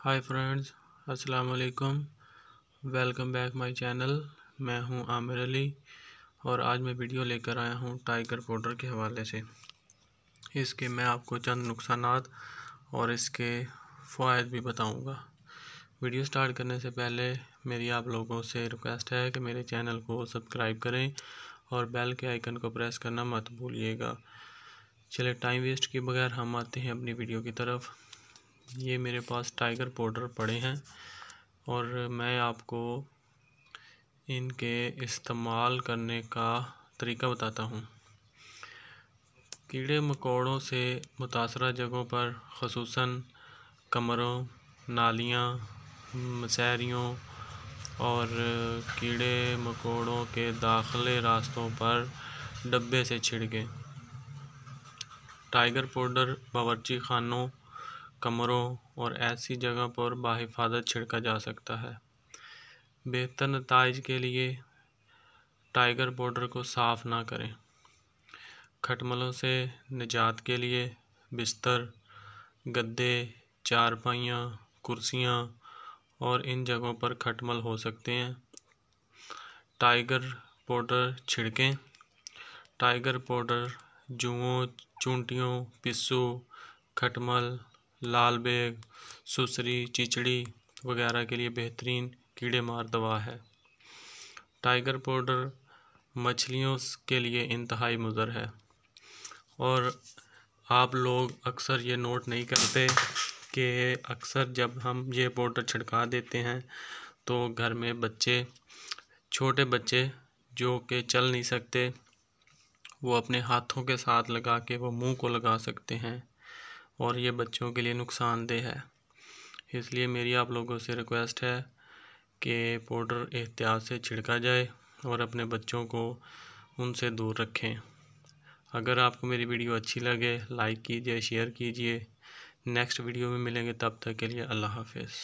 hi friends अस्सलाम वालेकुम welcome back my channel मैं हूं आमिर अली और आज मैं वीडियो लेकर आया हूं टाइगर पाउडर के हवाले से इसके मैं आपको चंद नुकसान और इसके फ़ायद भी बताऊंगा वीडियो स्टार्ट करने से पहले मेरी आप लोगों से रिक्वेस्ट है कि मेरे चैनल को सब्सक्राइब करें और बेल के आइकन को प्रेस करना मत भूलिएगा चले टाइम वेस्ट के बगैर हम आते हैं अपनी वीडियो की तरफ ये मेरे पास टाइगर पाउडर पड़े हैं और मैं आपको इनके इस्तेमाल करने का तरीका बताता हूँ कीड़े मकोड़ों से मुतासर जगहों पर खसूस कमरों नालियाँ मसहरीों और कीड़े मकोड़ों के दाखले रास्तों पर डब्बे से छिड़कें टाइगर पाउडर बावर्ची खानों कमरों और ऐसी जगह पर बाहिफाजत छिड़का जा सकता है बेहतर नतज के लिए टाइगर बॉर्डर को साफ़ ना करें खटमलों से निजात के लिए बिस्तर गद्दे चारपाइयाँ कुर्सियाँ और इन जगहों पर खटमल हो सकते हैं टाइगर पाउडर छिड़कें टाइगर पाउडर जुओं चूंटियों पिस्सू खटमल लाल बेग सुसरी चिचड़ी वगैरह के लिए बेहतरीन कीड़े मार दवा है टाइगर पाउडर मछलियों के लिए इंतहाई मुज़र है और आप लोग अक्सर ये नोट नहीं करते कि अक्सर जब हम ये पाउडर छिड़का देते हैं तो घर में बच्चे छोटे बच्चे जो कि चल नहीं सकते वो अपने हाथों के साथ लगा के वो मुंह को लगा सकते हैं और ये बच्चों के लिए नुकसानदेह है इसलिए मेरी आप लोगों से रिक्वेस्ट है कि पाउडर एहतियात से छिड़का जाए और अपने बच्चों को उनसे दूर रखें अगर आपको मेरी वीडियो अच्छी लगे लाइक कीजिए शेयर कीजिए नेक्स्ट वीडियो में मिलेंगे तब तक के लिए अल्लाह हाफिज़